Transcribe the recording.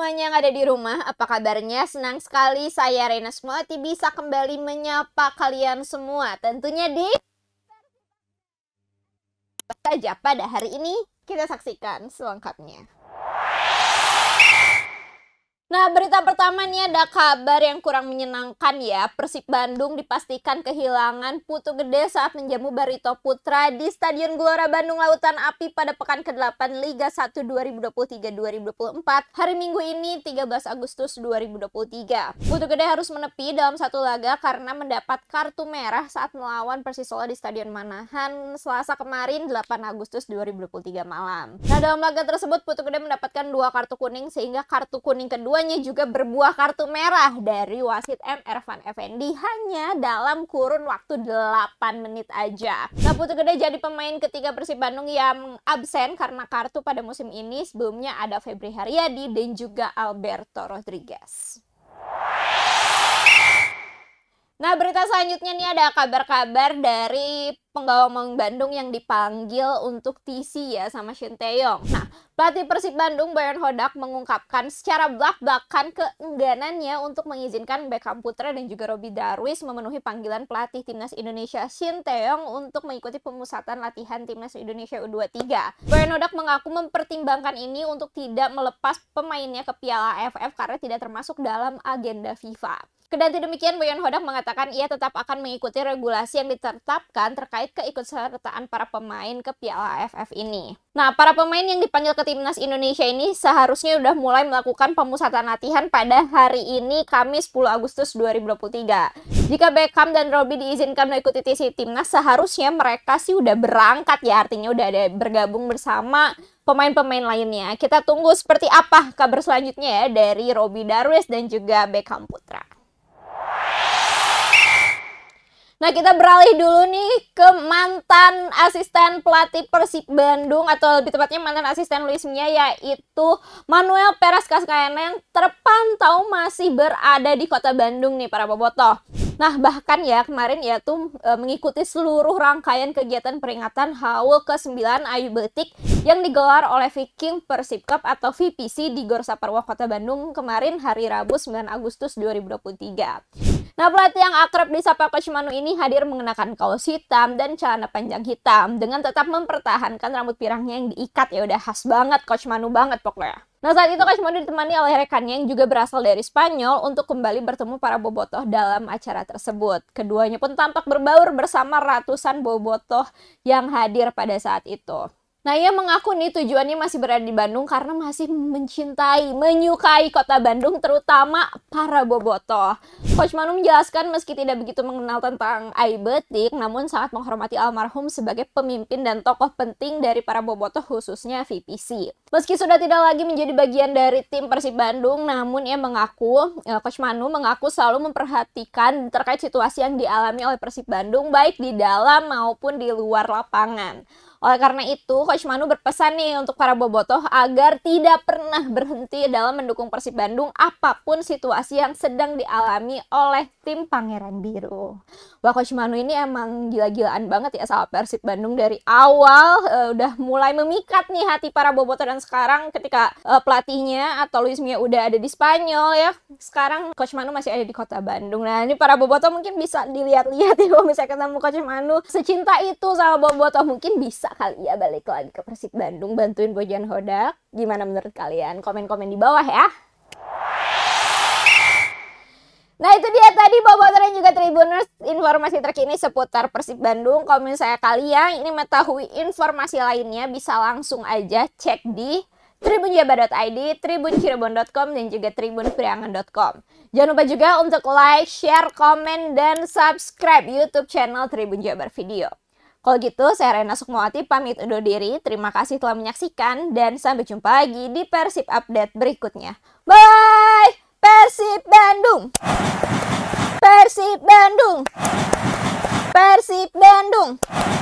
semuanya yang ada di rumah, apa kabarnya? Senang sekali saya Rena Smoti bisa kembali menyapa kalian semua. Tentunya di saja pada hari ini kita saksikan selengkapnya. Nah, berita pertama ini ada kabar yang kurang menyenangkan ya. Persib Bandung dipastikan kehilangan Putu Gede saat menjamu Barito Putra di Stadion Gelora Bandung Lautan Api pada pekan ke-8 Liga 1 2023-2024 hari Minggu ini 13 Agustus 2023. Putu Gede harus menepi dalam satu laga karena mendapat kartu merah saat melawan Solo di Stadion Manahan Selasa kemarin 8 Agustus 2023 malam. Nah, dalam laga tersebut Putu Gede mendapatkan dua kartu kuning sehingga kartu kuning kedua keduanya juga berbuah kartu merah dari wasit M. Ervan Effendi hanya dalam kurun waktu 8 menit aja. Nah, Putu Gede jadi pemain ketiga Persib Bandung yang absen karena kartu pada musim ini. Sebelumnya ada Febri Haryadi dan juga Alberto Rodriguez. Nah, berita selanjutnya nih ada kabar-kabar dari penggawa meng Bandung yang dipanggil untuk TC ya sama Shin Taeyong. Nah, pelatih Persib Bandung Bayern Hodak mengungkapkan secara belak-belakan keengganannya untuk mengizinkan Beckham Putra dan juga Robi Darwis memenuhi panggilan pelatih timnas Indonesia Shin Taeyong untuk mengikuti pemusatan latihan timnas Indonesia U23. Bayern Hodak mengaku mempertimbangkan ini untuk tidak melepas pemainnya ke Piala AFF karena tidak termasuk dalam agenda FIFA. Kedati demikian, Boyan Hodak mengatakan ia tetap akan mengikuti regulasi yang ditetapkan terkait keikutsertaan para pemain ke Piala AFF ini. Nah, para pemain yang dipanggil ke timnas Indonesia ini seharusnya sudah mulai melakukan pemusatan latihan pada hari ini, Kamis 10 Agustus 2023. Jika Beckham dan Robby diizinkan mengikuti TC timnas, seharusnya mereka sih udah berangkat ya, artinya udah ada bergabung bersama pemain-pemain lainnya. Kita tunggu seperti apa kabar selanjutnya ya dari Robby Darwis dan juga Beckham Putra. Nah kita beralih dulu nih ke mantan asisten pelatih Persib Bandung atau lebih tepatnya mantan asisten Luis Mia yaitu Manuel Perez Kaskayana yang terpantau masih berada di kota Bandung nih para bobotoh. Nah, bahkan ya kemarin ya tuh e, mengikuti seluruh rangkaian kegiatan peringatan haul ke-9 Ayu Betik yang digelar oleh Viking Persib Cup atau VPC di Gorsa Saparwa Kota Bandung kemarin hari Rabu 9 Agustus 2023. Nah, pelatih yang akrab disapa Coach Manu ini hadir mengenakan kaos hitam dan celana panjang hitam dengan tetap mempertahankan rambut pirangnya yang diikat ya udah khas banget Coach Manu banget pokoknya. Nah saat itu Coach Manu ditemani oleh rekannya yang juga berasal dari Spanyol untuk kembali bertemu para bobotoh dalam acara tersebut. Keduanya pun tampak berbaur bersama ratusan bobotoh yang hadir pada saat itu. Nah, ia mengaku nih tujuannya masih berada di Bandung karena masih mencintai, menyukai kota Bandung terutama para bobotoh. Coach Manu menjelaskan meski tidak begitu mengenal tentang Aibetik, namun sangat menghormati almarhum sebagai pemimpin dan tokoh penting dari para bobotoh khususnya VPC. Meski sudah tidak lagi menjadi bagian dari tim Persib Bandung, namun ia mengaku, eh, Coach Manu mengaku selalu memperhatikan terkait situasi yang dialami oleh Persib Bandung baik di dalam maupun di luar lapangan. Oleh karena itu, Coach Manu berpesan nih untuk para bobotoh agar tidak pernah berhenti dalam mendukung Persib Bandung apapun situasi yang sedang dialami oleh tim Pangeran Biru. Wah, Coach Manu ini emang gila-gilaan banget ya sama Persib Bandung dari awal uh, udah mulai memikat nih hati para bobotoh dan sekarang ketika uh, pelatihnya atau Luis Mia udah ada di Spanyol ya. Sekarang Coach Manu masih ada di kota Bandung. Nah, ini para bobotoh mungkin bisa dilihat-lihat ya kalau misalnya ketemu Coach Manu secinta itu sama bobotoh mungkin bisa bisa kali ya balik lagi ke Persib Bandung bantuin Bojan Hodak. Gimana menurut kalian? Komen-komen di bawah ya. Nah itu dia tadi Bobotoh dan juga Tribuners informasi terkini seputar Persib Bandung. Kalau misalnya kalian ini mengetahui informasi lainnya bisa langsung aja cek di tribunjabar.id, tribuncirebon.com, dan juga tribunpriangan.com. Jangan lupa juga untuk like, share, komen, dan subscribe YouTube channel Tribun Jabar Video. Kalau gitu, saya Rena Sukmawati pamit undur diri. Terima kasih telah menyaksikan dan sampai jumpa lagi di Persib Update berikutnya. Bye! Persib Bandung! Persib Bandung! Persib Bandung!